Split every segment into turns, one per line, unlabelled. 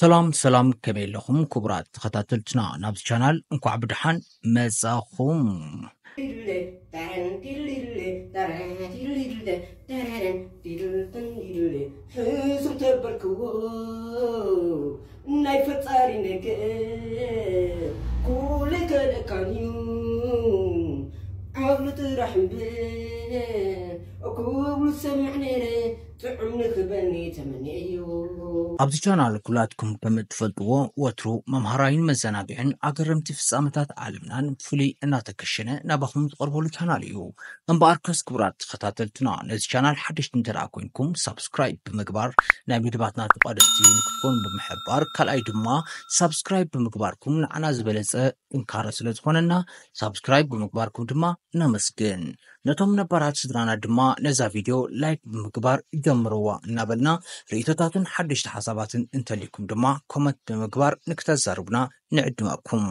سلام سلام كمي لكم كبرات خطاتلتنا نابس شانال انكو عبدحان مزاخوم ترن ኣብዚ ቻናል ኩላትኩም ከም እትፈልጥዎ ወትሩ መምሃራይን መዘናግዕን ኣገረምቲ ፍጻመታት ዓለምናን ብፍሉይ እናተከሸነ ናባኹም ዝቐርበሉ ቻናል እዩ እምበኣር ከስ ክቡራት ተኸታተልትና ነዚ ቻናል ሓደሽቲ እንተደኣ ኮይንኩም ሳብስክራይብ ብምግባር ናይ ምድባትና ተቋደስቲ ንክትኮኑ ብምሕባር ካልኣይ ድማ ሳብስክራይብ ብምግባርኩም ንዓና ዝበለፀ ጠንካራ ስለ ዝኾነና ሳብስክራይብ ብምግባርኩም ድማ ነመስግን ነቶም ነባራት ስድራና ድማ ነዛ ቪድዮ ላይክ ብምግባር ይጀምርዋ እናበልና ርእቶታትን ሓደሽቲ ሓሳባትን እንተልይኩም ድማ ኮመንት ብምግባር ንክተዛርቡና ንዕድመኩም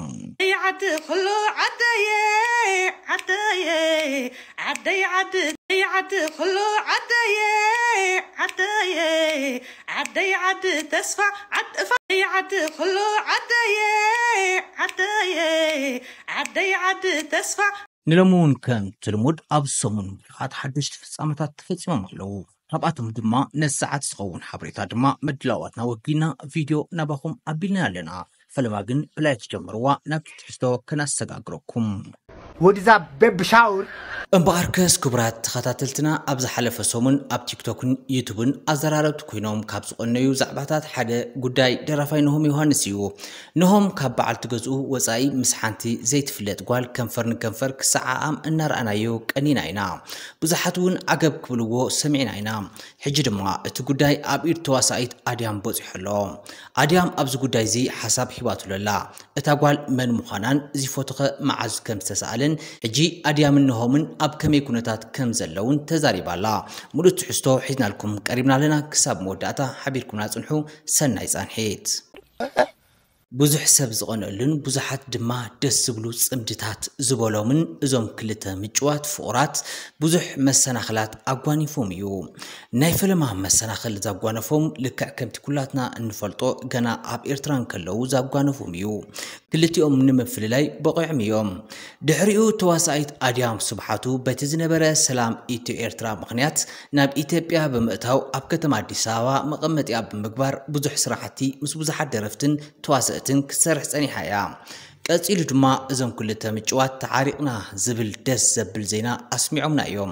عدي عد تسفع عد عدي عد خلو عدي ዓደየ ዓደይ ዓዲ ተስፋ ንሎሚ እውን ከም ትልሙድ ኣብ ሰሙን ብዙሓት ሓደሽቲ ፍጻመታት ተፈጺሞም ኣለዉ ካብኣቶም ድማ ነሰዓት ዝኸውን ሓበሬታ ድማ መድላዋትና ወጊና ቪድዮ ናባኹም ኣቢልና ኣለና ፈለማ ግን ብላይ ትጀምርዋ ናብቲ ትሕዝቶ ከነሰጋግረኩም ወዲዛ ቤብሻውር እምበኣር ከስ ክቡራት ተኸታተልትና ኣብ ዝሓለፈ ሰሙን ኣብ ቲክቶክን ዩቱብን ኣዘራረብቲ ኮይኖም ካብ ዝቆነዩ ዛዕባታት ሓደ ጉዳይ ደራፋይ ንሆም ዮሃንስ እዩ ንሆም ካብ በዓልቲ ገዝኡ ወፃኢ ምስ ሓንቲ ዘይትፍለጥ ጓል ከንፈር ንከንፈር ክሰዓኣም እናረኣናዮ ቀኒና ኢና ብዙሓት እውን ኣገብ ክብልዎ ሰሚዕና ኢና ሕጂ ድማ እቲ ጉዳይ ኣብ ኢድ ተዋሳኢት ኣድያም በፂሑ ኣሎ ኣድያም ኣብዚ ጉዳይ እዚ ሓሳብ ሂባትሎላ እታ ጓል መን ምዃናን እዚ ፎቶ ኸ መዓዝ ከም ዝተሰኣለን ሕጂ ኣድያምን ንሆምን ኣብ ከመይ ኩነታት ከም ዘለውን ተዛሪባ ሙሉእ ትሕዝቶ ሒዝናልኩም ቀሪብና ኣለና ክሳብ መወዳእታ ሓቢርኩምና ፅንሑ ሰናይ ፃንሒት ብዙሕ ሰብ ዝቐነአሉን ብዙሓት ድማ ደስ ዝብሉ ፅምድታት ዝበሎምን እዞም ክልተ ምጭዋት ፍቑራት ብዙሕ መሰናኽላት ኣጓኒፎም እዩ ናይ ፈለማ መሰናኽል ዘጓነፎም ልክዕ ከምቲ ኩላትና እንፈልጦ ገና ኣብ ኤርትራን ከለዉ ዘጓነፎም እዩ ክልቲኦም ንምፍልላይ በቂዖም እዮም ድሕሪኡ ተዋሳኢት ኣድያም ስብሓቱ በቲ ዝነበረ ሰላም ኢትዮ ኤርትራ ምክንያት ናብ ኢትዮጵያ ብምእታው ኣብ ከተማ ኣዲስ ኣበባ መቐመጢያ ብምግባር ብዙሕ ስራሕቲ ምስ ብዙሓት ደረፍትን ተዋስእትን ክትሰርሕ ፀኒሓ እያ ቀፂሉ ድማ እዞም ክልተ ምጭዋት ተዓሪቕና ዝብል ደስ ዘብል ዜና ኣስሚዖምና እዮም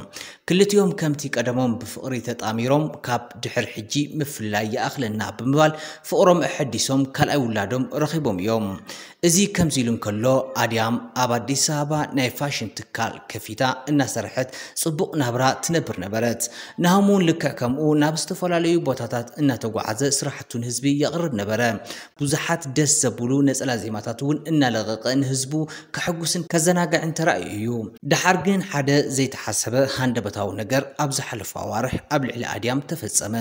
ክልቲኦም ከምቲ ቀደሞም ብፍቕሪ ተጣሚሮም ካብ ድሕር ሕጂ ምፍላይ ይኣኽለና ብምባል ፍቕሮም ኣሐዲሶም ካልኣይ ውላዶም ረኺቦም እዮም እዚ ከምዚ ኢሉ እንከሎ ኣድያም ኣብ ኣዲስ ኣበባ ናይ ፋሽን ትካል ከፊታ እናሰርሐት ፅቡቅ ናብራ ትነብር ነበረት ናሃም እውን ልክዕ ከምኡ ናብ ዝተፈላለዩ ቦታታት እናተጓዓዘ ስራሕቱ ንህዝቢ የቕርብ ነበረ ብዙሓት ደስ ዘብሉ ነፀላ ዜማታት እውን እናለቐቀ ንህዝቡ ከሕጉስን ከዘናግዕን ተራእዩ እዩ ድሓር ግን ሓደ ዘይተሓሰበ ሃንደበታዊ ነገር ኣብ ዝሓለፈ ኣዋርሕ ኣብ ልዕሊ ኣድያም ተፈፀመ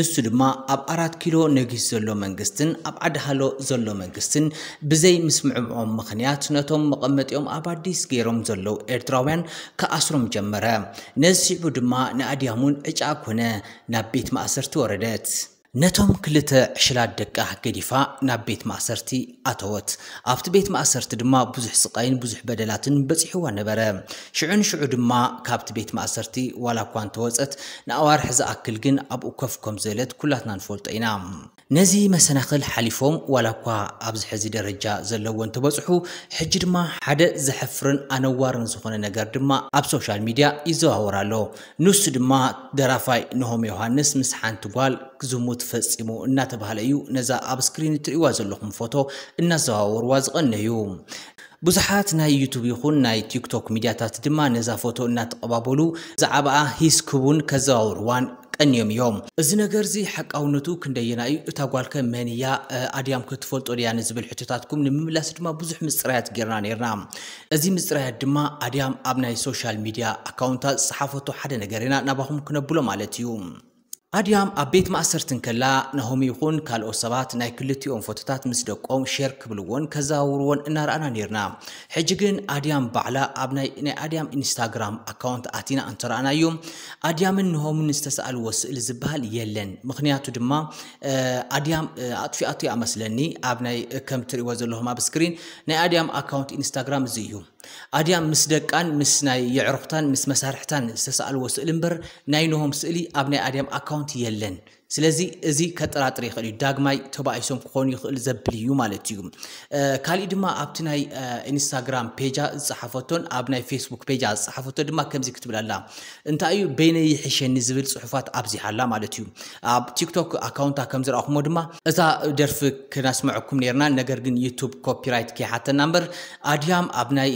ንሱ ድማ ኣብ ኣራት ኪሎ ነጊስ ዘሎ መንግስትን ኣብ ዓድሃሎ ዘሎ መንግስትን ብዘይ ምስ ምዕምኦም ምክንያት ነቶም መቐመጢኦም ኣብ ኣዲስ ገይሮም ዘለዉ ኤርትራውያን ክኣስሮም ጀመረ ነዚ ነዚስዕቡ ድማ ንኣድያሙን ዕጫ ኮነ ናብ ቤት ማእሰርቲ ወረደት نتهم كلتا عشرات دقة حق ناب بيت مأسرتي أتوت أبت بيت مأسرتي دما بزح سقاين بزح بدلاتن بزحوا نبرة شعون شعو دما كابت بيت مأسرتي ولا كوان توزت نأوار حزا أكل جن أبو كفكم زيلت كلاتنا نفولت إنام نزي مسنخل حليفهم ولا كوا أبز حزي درجة زلوان تبزحو حجر ما حدا زحفرن أنوارن زخون نجار دما أب سوشيال ميديا إزوها ورالو نوس دما درافاي نهم يوهانس مسحان تقال ዝሙት ፈፂሙ እናተባሃለ እዩ ነዛ ኣብ ስክሪን እትርእይዋ ዘለኹም ፎቶ እናዘዋወርዋ ዝቐኒ እዩ ብዙሓት ናይ ዩቱብ ይኹን ናይ ቲክቶክ ሚድያታት ድማ ነዛ ፎቶ እናተቐባበሉ ዛዕባኣ ሂስ ክቡን ከዘዋውርዋን ቀኒዮም እዮም እዚ ነገር እዚ ሓቃውነቱ ክንደየና እዩ እታ ጓልከ መንያ ኣድያም ክትፈልጦ ድያ ንዝብል ሕቶታትኩም ንምምላስ ድማ ብዙሕ ምፅራያት ጌርና ነርና እዚ ምፅራያት ድማ ኣድያም ኣብ ናይ ሶሻል ሚድያ ኣካውንታት ዝፀሓፈቶ ሓደ ነገር ኢና ናባኹም ክነብሎ ማለት እዩ ኣድያም ኣብ ቤት ማእሰርቲ እንከላ ናሆሚ ይኹን ካልኦት ሰባት ናይ ክልቲኦም ፎቶታት ምስ ደቆም ሼር ክብልዎን ከዘዋውርዎን እናርኣና ነርና ሕጂ ግን ኣድያም ባዕላ ኣብ ናይ ኣድያም ኢንስታግራም ኣካውንት ኣቲና እንተረኣና እዩ ኣድያምን ንሆምን ዝተሰኣልዎ ስእሊ ዝበሃል የለን ምክንያቱ ድማ ኣድያም ኣጥፊኣቱ ኣመስለኒ ኣብ ናይ ከም ትሪእዎ ዘለኹም ኣብ ስክሪን ናይ ኣድያም ኣካውንት ኢንስታግራም እዚ እዩ ኣድያ ምስ ደቃን ምስ ናይ የዕርኽታን ምስ መሳርሕታን ዝተሰኣልዎ ስእሊ እምበር ናይ ንሆም ስእሊ ኣብ ናይ ኣድያም ኣካውንት የለን ስለዚ እዚ ከጠራጥር ይኽእል እዩ ዳግማይ ተባኢሶም ክኾኑ ይኽእል ዘብል እዩ ማለት እዩ ካሊእ ድማ ኣብቲ ናይ ኢንስታግራም ፔጃ ዝፀሓፈቶን ኣብ ናይ ፌስቡክ ፔጃ ዝፀሓፈቶ ድማ ከምዚ ክትብል ኣላ እንታይ እዩ በይነይ ሕሸኒ ዝብል ፅሑፋት ኣብዚሓላ ማለት እዩ ኣብ ቲክቶክ ኣካውንታ ከም ዝረኣኹሞ ድማ እዛ ደርፊ ክነስምዐኩም ነርና ነገር ግን ዩቱብ ኮፒራይት ከይሓተና እምበር ኣድያም ኣብ ናይ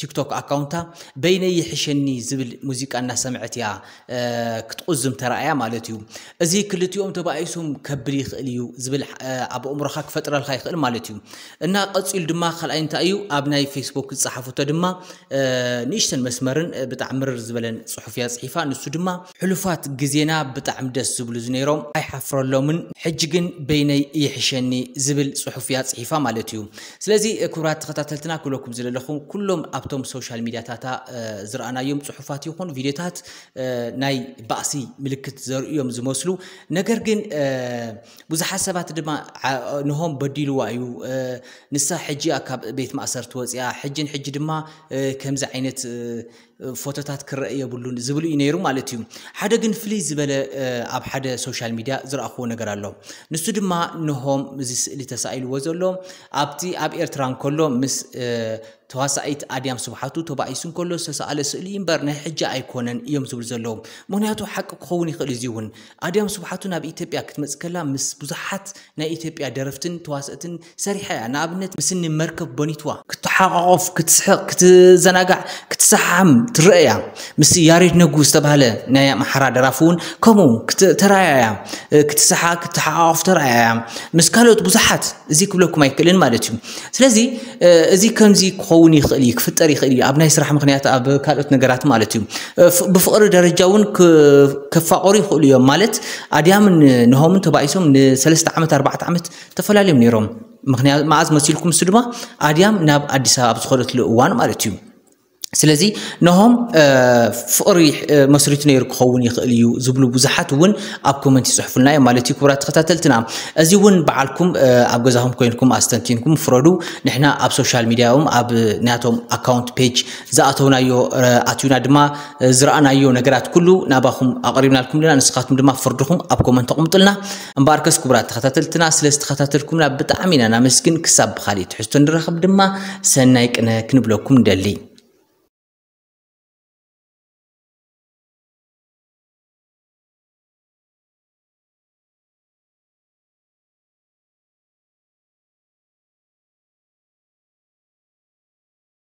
تيكتوك اكاونتا بيني يحشني زبل موسيقى انا سمعت يا أه كتقزم ترايا مالتيو ازي كلتيوم تبايسوم كبري خليو زبل ابو امرخا كفتر الخا يخل مالتيو انا قصيل دما خلاي انت ايو ابناي فيسبوك صحفو تدما أه نيشتن مسمرن بتعمر زبلن صحف يا صحيفه نسو دما حلفات غزينا بتعم دس زبل زنيروم اي حفرلومن حجكن بيني يحشني زبل صحف يا مالتيو سلازي كرات تخطاتلتنا كلكم زللكم كلهم እቶም ሶሻል ሚድያታት ዝረኣናዮም ፅሑፋት ይኹን ቪድዮታት ናይ ባእሲ ምልክት ዘርእዩ እዮም ዝመስሉ ነገር ግን ብዙሓት ሰባት ድማ ንሆም በዲልዋ እዩ ንሳ ሕጂ ካብ ቤት ማእሰርቲ ወፅያ ሕጂን ሕጂ ድማ ከምዚ ዓይነት ፎቶታት ክረአ የብሉን ዝብሉ እዩ ነይሩ ማለት እዩ ሓደ ግን ፍልይ ዝበለ ኣብ ሓደ ሶሻል ሚድያ ዝረኣኽዎ ነገር ኣሎ ንሱ ድማ ንሆም እዚ ስእሊ ተሳኢልዎ ዘሎ ኣብቲ ኣብ ኤርትራ እንከሎ ምስ ተዋሳኢት ኣድያም ስብሓቱ ተባኢሱ እንከሎ ዝተሰኣለ ስእሊ እምበር ናይ ሕጂ ኣይኮነን እዮም ዝብል ዘለዉ ምክንያቱ ሓቂ ክኸውን ይኽእል እዚ እውን ኣድያም ስብሓቱ ናብ ኢትዮጵያ ክትመፅእ ከላ ምስ ብዙሓት ናይ ኢትዮጵያ ደረፍትን ተዋስእትን ሰሪሐ እያ ንኣብነት ምስኒ መርከብ በኒትዋ ክትሓቋቆፍ ክትስሕቕ ክትዘናጋዕ ክትሰሓም ትርአ እያ ምስ ያሬድ ነጉ ዝተባሃለ ናይ ኣምሓራ ደራፊ እውን ከምኡ ተረኣያ ክትስሓ ክትሓቋፍ ተረኣያ ምስ ካልኦት ብዙሓት እዚ ክብለኩም ኣይክእልን ማለት እዩ ስለዚ እዚ ከምዚ ክኸውን ይኽእል እዩ ክፍጠር ይኽእል እዩ ኣብ ናይ ስራሕ ምክንያት ኣብ ካልኦት ነገራት ማለት እዩ ብፍቅሪ ደረጃ እውን ከፋቆሩ ይኽእሉ እዮም ማለት ኣድያምን ንሆምን ተባኢሶም ንሰለስተ ዓመት ኣርባዕተ ዓመት ተፈላለዮም ነይሮም ምክንያቱ መዓዝ መሲልኩም ምስ ድማ ኣድያም ናብ ኣዲስ ኣበባ ኣብ ዝኸደትሉ እዋን ማለት እዩ ስለዚ ንሆም ፍቕሪ መስሪቱ ነይሩ ክኸውን ይኽእል እዩ ዝብሉ ብዙሓት እውን ኣብ ኮመንት ይፅሕፉልና እዮም ማለት እዩ ክቡራት ተኸታተልትና እዚ እውን በዓልኩም ኣብ ገዛኹም ኮይንኩም ኣስተንቲንኩም ፍረዱ ንሕና ኣብ ሶሻል ሚድያዎም ኣብ ናቶም ኣካውንት ፔጅ ዝኣተውናዮ ኣትዩና ድማ ዝረኣናዮ ነገራት ኩሉ ናባኹም ኣቕሪብናልኩም ኢና ንስኻትኩም ድማ ፍርድኹም ኣብ ኮመንት ኣቕምጡልና እምበኣርከስ ክቡራት ተኸታተልትና ስለዝተኸታተልኩምና ብጣዕሚ ኢና ናመስግን ክሳብ ብካሊእ ትሕዝቶ ንረኸብ ድማ ሰናይ ቅነ ክንብለኩም ንደሊ